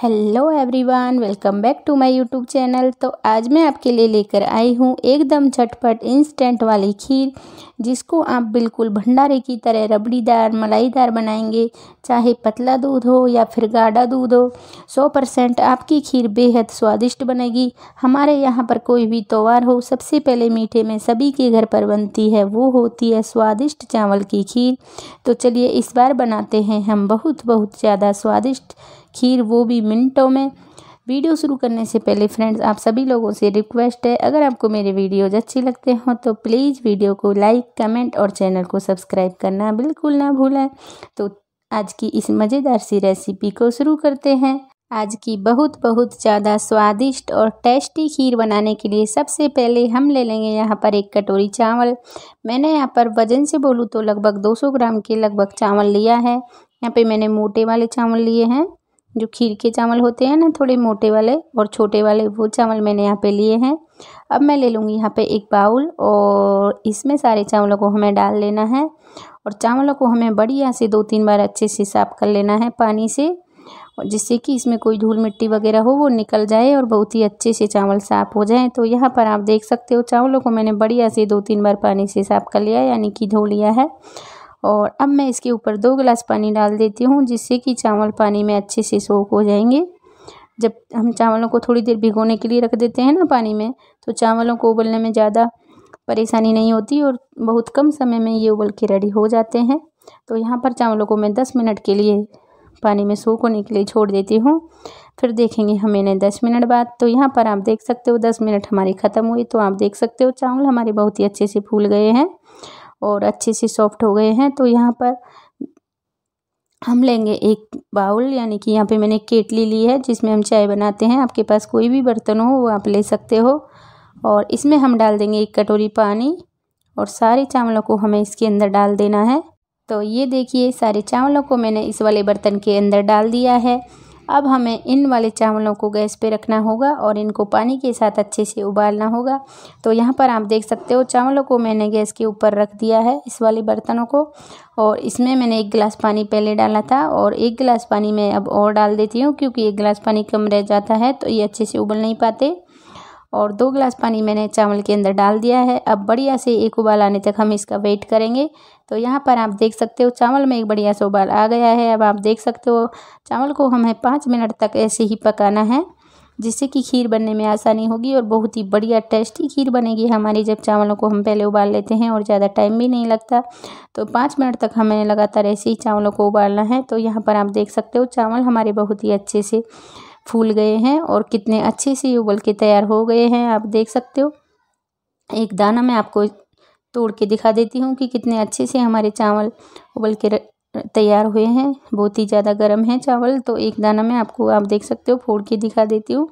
hello everyone welcome back to my YouTube channel तो आज मैं आपके लिए लेकर आई हूँ एकदम झटपट इंस्टेंट वाली खीर जिसको आप बिल्कुल भंडारे की तरह रबड़ीदार मलाईदार बनाएंगे चाहे पतला दूध हो या फिर गाढ़ा दूध हो सौ परसेंट आपकी खीर बेहद स्वादिष्ट बनेगी हमारे यहाँ पर कोई भी त्यौहार हो सबसे पहले मीठे में सभी के घर पर बनती है वो होती है स्वादिष्ट चावल की खीर तो चलिए इस बार बनाते हैं हम बहुत बहुत ज़्यादा स्वादिष्ट खीर वो भी मिनटों में वीडियो शुरू करने से पहले फ्रेंड्स आप सभी लोगों से रिक्वेस्ट है अगर आपको मेरे वीडियोज अच्छे लगते हों तो प्लीज़ वीडियो को लाइक कमेंट और चैनल को सब्सक्राइब करना बिल्कुल ना भूलें तो आज की इस मज़ेदार सी रेसिपी को शुरू करते हैं आज की बहुत बहुत ज़्यादा स्वादिष्ट और टेस्टी खीर बनाने के लिए सबसे पहले हम ले लेंगे यहाँ पर एक कटोरी चावल मैंने यहाँ पर वज़न से बोलूँ तो लगभग 200 ग्राम के लगभग चावल लिया है यहाँ पे मैंने मोटे वाले चावल लिए हैं जो खीर के चावल होते हैं ना थोड़े मोटे वाले और छोटे वाले वो चावल मैंने यहाँ पे लिए हैं अब मैं ले लूँगी यहाँ पे एक बाउल और इसमें सारे चावलों को हमें डाल लेना है और चावलों को हमें बढ़िया से दो तीन बार अच्छे से साफ़ कर लेना है पानी से और जिससे कि इसमें कोई धूल मिट्टी वगैरह हो वो निकल जाए और बहुत ही अच्छे से चावल साफ़ हो जाए तो यहाँ पर आप देख सकते हो चावलों को मैंने बढ़िया से दो तीन बार पानी से साफ़ कर लिया यानी कि धो लिया है और अब मैं इसके ऊपर दो गिलास पानी डाल देती हूँ जिससे कि चावल पानी में अच्छे से सोख हो जाएंगे जब हम चावलों को थोड़ी देर भिगोने के लिए रख देते हैं ना पानी में तो चावलों को उबलने में ज़्यादा परेशानी नहीं होती और बहुत कम समय में ये उबल के रेडी हो जाते हैं तो यहाँ पर चावलों को मैं दस मिनट के लिए पानी में सूख होने के लिए छोड़ देती हूँ फिर देखेंगे हम इन्हें दस मिनट बाद तो यहाँ पर आप देख सकते हो दस मिनट हमारे ख़त्म हुए तो आप देख सकते हो चावल हमारे बहुत ही अच्छे से फूल गए हैं और अच्छे से सॉफ्ट हो गए हैं तो यहाँ पर हम लेंगे एक बाउल यानी कि यहाँ पे मैंने केटली ली है जिसमें हम चाय बनाते हैं आपके पास कोई भी बर्तन हो वो आप ले सकते हो और इसमें हम डाल देंगे एक कटोरी पानी और सारे चावलों को हमें इसके अंदर डाल देना है तो ये देखिए सारे चावलों को मैंने इस वाले बर्तन के अंदर डाल दिया है अब हमें इन वाले चावलों को गैस पे रखना होगा और इनको पानी के साथ अच्छे से उबालना होगा तो यहाँ पर आप देख सकते हो चावलों को मैंने गैस के ऊपर रख दिया है इस वाले बर्तनों को और इसमें मैंने एक गिलास पानी पहले डाला था और एक गिलास पानी मैं अब और डाल देती हूँ क्योंकि एक गिलास पानी कम रह जाता है तो ये अच्छे से उबल नहीं पाते और दो गिलास पानी मैंने चावल के अंदर डाल दिया है अब बढ़िया से एक उबाल आने तक हम इसका वेट करेंगे तो यहाँ पर आप देख सकते हो चावल में एक बढ़िया सा उबाल आ गया है अब आप देख सकते हो चावल को हमें पाँच मिनट तक ऐसे ही पकाना है जिससे कि खीर बनने में आसानी होगी और बहुत ही बढ़िया टेस्टी खीर बनेगी हमारी जब चावलों को हम पहले उबाल लेते हैं और ज़्यादा टाइम भी नहीं लगता तो पाँच मिनट तक हमें लगातार ऐसे ही चावलों को उबालना है तो यहाँ पर आप देख सकते हो चावल हमारे बहुत ही अच्छे से फूल गए हैं और कितने अच्छे से उबल के तैयार हो गए हैं आप देख सकते हो एक दाना मैं आपको तोड़ के दिखा देती हूँ कि कितने अच्छे से हमारे चावल उबल के तैयार हुए हैं बहुत ही ज़्यादा गर्म है चावल तो एक दाना में आपको आप देख सकते हो फोड़ के दिखा देती हूँ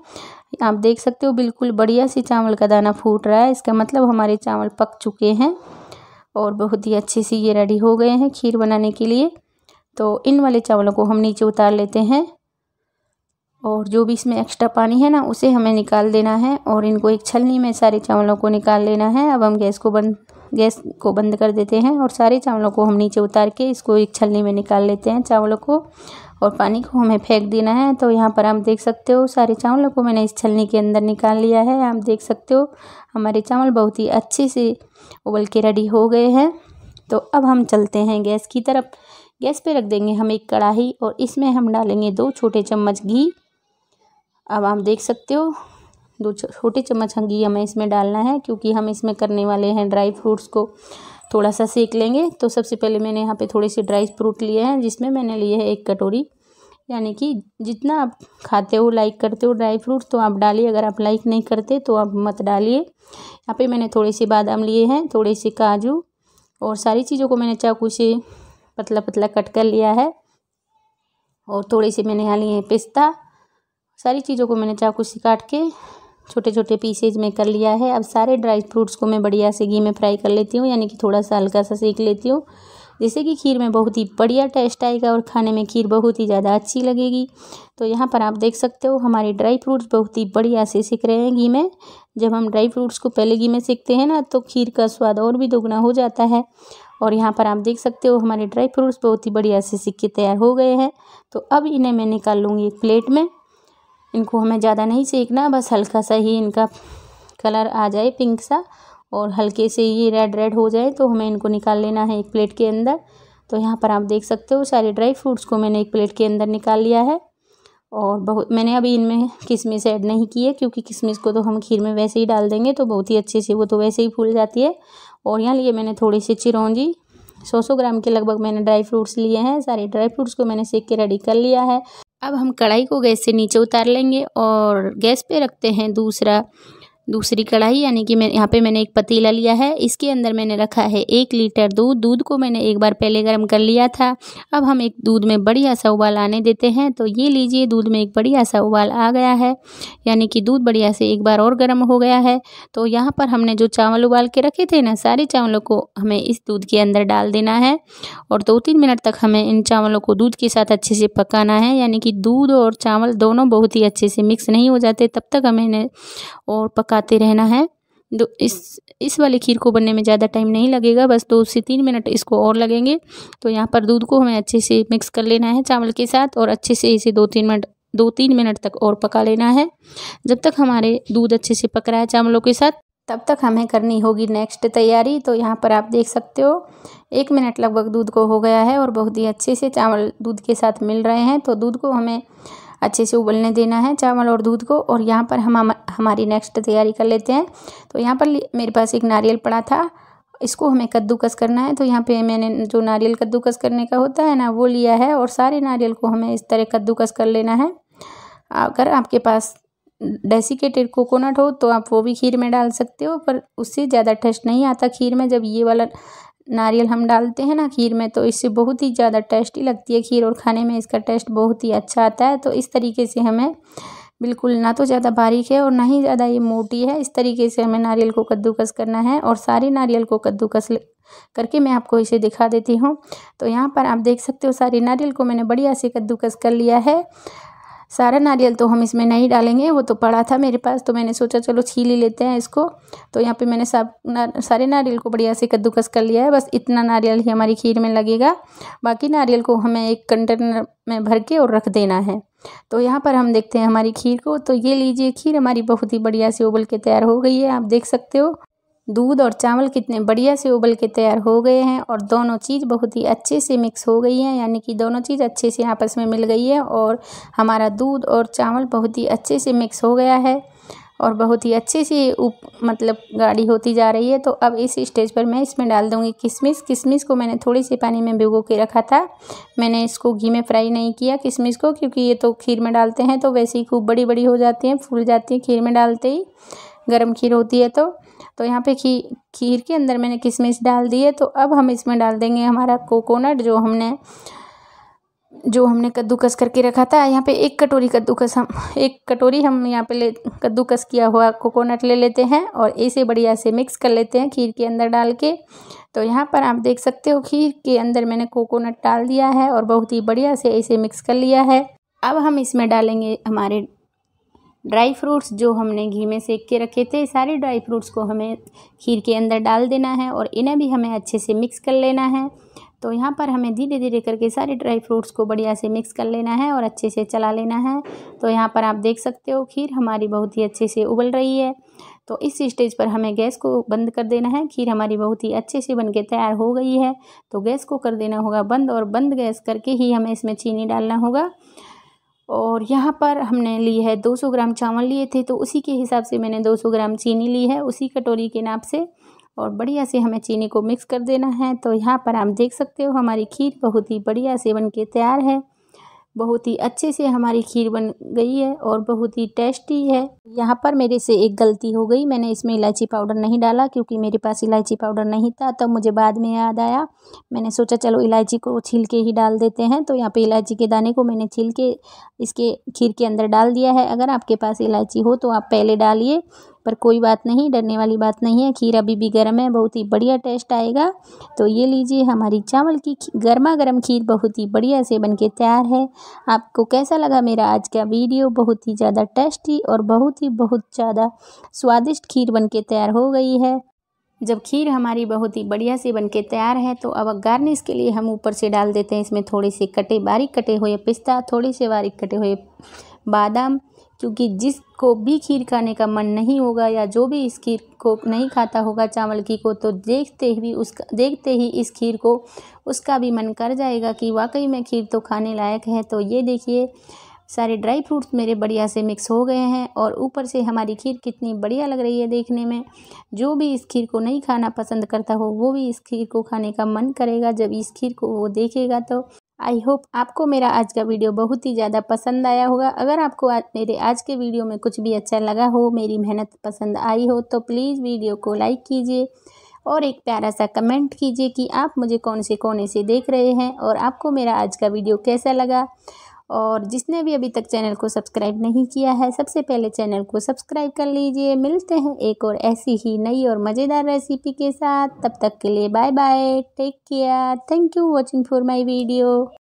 आप देख सकते हो बिल्कुल बढ़िया से चावल का दाना फूट रहा है इसका मतलब हमारे चावल पक चुके हैं और बहुत ही अच्छे से ये रेडी हो गए हैं खीर बनाने के लिए तो इन वाले चावलों को हम नीचे उतार लेते हैं और जो भी इसमें एक्स्ट्रा पानी है ना उसे हमें निकाल देना है और इनको एक छलनी में सारे चावलों को निकाल लेना है अब हम गैस को बंद गैस को बंद कर देते हैं और सारे चावलों को हम नीचे उतार के इसको एक छलनी में निकाल लेते हैं चावलों को और पानी को हमें फेंक देना है तो यहाँ पर आप देख सकते हो सारे चावलों को मैंने इस छलनी के अंदर निकाल लिया है आप देख सकते हो हमारे चावल बहुत ही अच्छे से उबल के रेडी हो गए हैं तो अब हम चलते हैं गैस की तरफ गैस पे रख देंगे हम एक कढ़ाई और इसमें हम डालेंगे दो छोटे चम्मच घी अब आप देख सकते हो दो छोटी चम्मच हंगी हमें इसमें डालना है क्योंकि हम इसमें करने वाले हैं ड्राई फ्रूट्स को थोड़ा सा सेक लेंगे तो सबसे पहले मैंने यहाँ पे थोड़े से ड्राई फ्रूट लिए हैं जिसमें मैंने लिए है एक कटोरी यानी कि जितना आप खाते हो लाइक करते हो ड्राई फ्रूट्स तो आप डालिए अगर आप लाइक नहीं करते तो आप मत डालिए यहाँ पे मैंने थोड़े से बादाम लिए हैं थोड़े से काजू और सारी चीज़ों को मैंने चाकू से पतला पतला कट कर लिया है और थोड़े से मैंने यहाँ लिए हैं पिस्ता सारी चीज़ों को मैंने चाकू से काट के छोटे छोटे पीसेज में कर लिया है अब सारे ड्राई फ्रूट्स को मैं बढ़िया से घी में फ्राई कर लेती हूँ यानी कि थोड़ा सा हल्का सा सेक लेती हूँ जिससे कि खीर में बहुत ही बढ़िया टेस्ट आएगा और खाने में खीर बहुत ही ज़्यादा अच्छी लगेगी तो यहाँ पर आप देख सकते हो हमारे ड्राई फ्रूट्स बहुत ही बढ़िया से सिक रहे हैं घी में जब हम ड्राई फ्रूट्स को पहले घी में सीखते हैं ना तो खीर का स्वाद और भी दोगुना हो जाता है और यहाँ पर आप देख सकते हो हमारे ड्राई फ्रूट्स बहुत ही बढ़िया से सीख के तैयार हो गए हैं तो अब इन्हें मैं निकाल लूँगी एक प्लेट में इनको हमें ज़्यादा नहीं सेकना बस हल्का सा ही इनका कलर आ जाए पिंक सा और हल्के से ये रेड रेड हो जाए तो हमें इनको निकाल लेना है एक प्लेट के अंदर तो यहाँ पर आप देख सकते हो सारे ड्राई फ्रूट्स को मैंने एक प्लेट के अंदर निकाल लिया है और बहुत मैंने अभी इनमें किशमिश ऐड नहीं की है क्योंकि किशमिश को तो हम खीर में वैसे ही डाल देंगे तो बहुत ही अच्छे से वो तो वैसे ही फूल जाती है और यहाँ लिए मैंने थोड़ी सी चिरौंजी सौ सौ ग्राम के लगभग मैंने ड्राई फ्रूट्स लिए हैं सारे ड्राई फ्रूट्स को मैंने सेक के रेडी कर लिया है अब हम कढ़ाई को गैस से नीचे उतार लेंगे और गैस पे रखते हैं दूसरा दूसरी कढ़ाई यानी कि मैं यहाँ पे मैंने एक पतीला लिया है इसके अंदर मैंने रखा है एक लीटर दूध दूध को मैंने एक बार पहले गर्म कर लिया था अब हम एक दूध में बढ़िया सा उबाल आने देते हैं तो ये लीजिए दूध में एक बढ़िया सा उबाल आ गया है यानी कि दूध बढ़िया से एक बार और गर्म हो गया है तो यहाँ पर हमने जो चावल उबाल के रखे थे ना सारे चावलों को हमें इस दूध के अंदर डाल देना है और दो तीन मिनट तक हमें इन चावलों को दूध के साथ अच्छे से पकाना है यानी कि दूध और चावल दोनों बहुत ही अच्छे से मिक्स नहीं हो जाते तब तक हमें इन्हें और पका चलाते रहना है दो तो इस इस वाले खीर को बनने में ज़्यादा टाइम नहीं लगेगा बस दो से तीन मिनट इसको और लगेंगे तो यहाँ पर दूध को हमें अच्छे से मिक्स कर लेना है चावल के साथ और अच्छे से इसे दो तीन मिनट दो तीन मिनट तक और पका लेना है जब तक हमारे दूध अच्छे से पक रहा है चावलों के साथ तब तक हमें करनी होगी नेक्स्ट तैयारी तो यहाँ पर आप देख सकते हो एक मिनट लगभग दूध को हो गया है और बहुत ही अच्छे से चावल दूध के साथ मिल रहे हैं तो दूध को हमें अच्छे से उबलने देना है चावल और दूध को और यहाँ पर हम हमारी नेक्स्ट तैयारी कर लेते हैं तो यहाँ पर मेरे पास एक नारियल पड़ा था इसको हमें कद्दूकस करना है तो यहाँ पे मैंने जो नारियल कद्दूकस करने का होता है ना वो लिया है और सारे नारियल को हमें इस तरह कद्दूकस कर लेना है अगर आपके पास डेसिकेटेड कोकोनट हो तो आप वो भी खीर में डाल सकते हो पर उससे ज़्यादा टेस्ट नहीं आता खीर में जब ये वाला नारियल हम डालते हैं ना खीर में तो इससे बहुत ही ज़्यादा टेस्टी लगती है खीर और खाने में इसका टेस्ट बहुत ही अच्छा आता है तो इस तरीके से हमें बिल्कुल ना तो ज़्यादा बारीक है और ना ही ज़्यादा ये मोटी है इस तरीके से हमें नारियल को कद्दूकस करना है और सारे नारियल को कद्दूकस करके मैं आपको इसे दिखा देती हूँ तो यहाँ पर आप देख सकते हो सारे नारियल को मैंने बढ़िया से कद्दूकस कर लिया है सारा नारियल तो हम इसमें नहीं डालेंगे वो तो पड़ा था मेरे पास तो मैंने सोचा चलो छील ही लेते हैं इसको तो यहाँ पे मैंने सब ना, सारे नारियल को बढ़िया से कद्दूकस कर लिया है बस इतना नारियल ही हमारी खीर में लगेगा बाकी नारियल को हमें एक कंटेनर में भर के और रख देना है तो यहाँ पर हम देखते हैं हमारी खीर को तो ये लीजिए खीर हमारी बहुत ही बढ़िया से उबल के तैयार हो गई है आप देख सकते हो दूध और चावल कितने बढ़िया से उबल के तैयार हो गए हैं और दोनों चीज़ बहुत ही अच्छे से मिक्स हो गई है यानी कि दोनों चीज़ अच्छे से आपस में मिल गई है और हमारा दूध और चावल बहुत ही अच्छे से मिक्स हो गया है और बहुत ही अच्छे से उप मतलब गाढ़ी होती जा रही है तो अब इस स्टेज पर मैं इसमें डाल दूँगी किशमिश किशमिश को मैंने थोड़ी सी पानी में भिगो के रखा था मैंने इसको घी में फ्राई नहीं किया किशमिश को क्योंकि ये तो खीर में डालते हैं तो वैसे ही खूब बड़ी बड़ी हो जाती हैं फूल जाती हैं खीर में डालते ही गर्म खीर होती है तो तो यहाँ पे खी खीर के अंदर मैंने किशमिश डाल दी है तो अब हम इसमें डाल देंगे हमारा कोकोनट जो हमने जो हमने कद्दूकस करके रखा था यहाँ पे एक कटोरी कद्दूकस हम एक कटोरी हम यहाँ पे ले कद्दूकस किया हुआ कोकोनट ले लेते हैं और इसे बढ़िया से मिक्स कर लेते हैं खीर के अंदर डाल के तो यहाँ पर आप देख सकते हो खीर के अंदर मैंने कोकोनट डाल दिया है और बहुत ही बढ़िया से इसे मिक्स कर लिया है अब हम इसमें डालेंगे हमारे ड्राई फ्रूट्स जो हमने घी में सेक के रखे थे सारे ड्राई फ्रूट्स को हमें खीर के अंदर डाल देना है और इन्हें भी हमें अच्छे से मिक्स कर लेना है तो यहाँ पर हमें धीरे धीरे करके सारे ड्राई फ्रूट्स को बढ़िया से मिक्स कर लेना है और अच्छे से चला लेना है तो यहाँ पर आप देख सकते हो खीर हमारी बहुत ही अच्छे से उबल रही है तो इस स्टेज पर हमें गैस को बंद कर देना है खीर हमारी बहुत ही अच्छे से बन के तैयार हो गई है तो गैस को कर देना होगा बंद और बंद गैस करके ही हमें इसमें चीनी डालना होगा और यहाँ पर हमने ली है 200 ग्राम चावल लिए थे तो उसी के हिसाब से मैंने 200 ग्राम चीनी ली है उसी कटोरी के नाप से और बढ़िया से हमें चीनी को मिक्स कर देना है तो यहाँ पर आप देख सकते हो हमारी खीर बहुत ही बढ़िया से बन के तैयार है बहुत ही अच्छे से हमारी खीर बन गई है और बहुत ही टेस्टी है यहाँ पर मेरे से एक गलती हो गई मैंने इसमें इलायची पाउडर नहीं डाला क्योंकि मेरे पास इलायची पाउडर नहीं था तब तो मुझे बाद में याद आया मैंने सोचा चलो इलायची को छील के ही डाल देते हैं तो यहाँ पे इलायची के दाने को मैंने छील के इसके खीर के अंदर डाल दिया है अगर आपके पास इलायची हो तो आप पहले डालिए पर कोई बात नहीं डरने वाली बात नहीं है खीर अभी भी गर्म है बहुत ही बढ़िया टेस्ट आएगा तो ये लीजिए हमारी चावल की गर्मा गर्म खीर बहुत ही बढ़िया से बन के तैयार है आपको कैसा लगा मेरा आज का वीडियो बहुत ही ज़्यादा टेस्टी और बहुत बहुत ही बहुत ज़्यादा स्वादिष्ट खीर के तैयार हो गई है जब खीर हमारी बहुत ही बढ़िया से बनके तैयार है तो अब गार्निश के लिए हम ऊपर से डाल देते हैं इसमें थोड़े से कटे बारीक कटे हुए पिस्ता थोड़े से बारीक कटे हुए बादाम क्योंकि जिसको भी खीर खाने का मन नहीं होगा या जो भी इस खीर को नहीं खाता होगा चावल की को तो देखते ही उसका देखते ही इस खीर को उसका भी मन कर जाएगा कि वाकई में खीर तो खाने लायक है तो ये देखिए सारे ड्राई फ्रूट्स मेरे बढ़िया से मिक्स हो गए हैं और ऊपर से हमारी खीर कितनी बढ़िया लग रही है देखने में जो भी इस खीर को नहीं खाना पसंद करता हो वो भी इस खीर को खाने का मन करेगा जब इस खीर को वो देखेगा तो आई होप आपको मेरा आज का वीडियो बहुत ही ज़्यादा पसंद आया होगा अगर आपको आज मेरे आज के वीडियो में कुछ भी अच्छा लगा हो मेरी मेहनत पसंद आई हो तो प्लीज़ वीडियो को लाइक कीजिए और एक प्यारा सा कमेंट कीजिए कि आप मुझे कौन से कोने से देख रहे हैं और आपको मेरा आज का वीडियो कैसा लगा और जिसने भी अभी तक चैनल को सब्सक्राइब नहीं किया है सबसे पहले चैनल को सब्सक्राइब कर लीजिए मिलते हैं एक और ऐसी ही नई और मज़ेदार रेसिपी के साथ तब तक के लिए bye bye take care thank you watching for my video